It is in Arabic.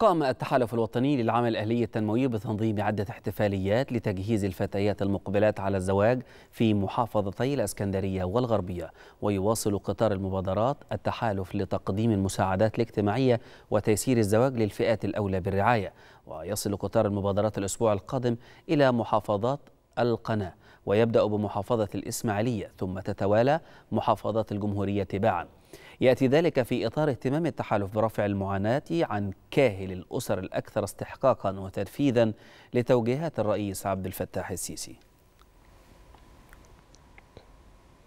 قام التحالف الوطني للعمل الأهلي التنموي بتنظيم عدة احتفاليات لتجهيز الفتيات المقبلات على الزواج في محافظتي الأسكندرية والغربية ويواصل قطار المبادرات التحالف لتقديم المساعدات الاجتماعية وتيسير الزواج للفئات الأولى بالرعاية ويصل قطار المبادرات الأسبوع القادم إلى محافظات القناة ويبدأ بمحافظة الإسماعيلية ثم تتوالى محافظات الجمهورية تباعاً يأتي ذلك في إطار اهتمام التحالف برفع المعاناة عن كاهل الأسر الأكثر استحقاقا وتنفيذا لتوجيهات الرئيس عبد الفتاح السيسي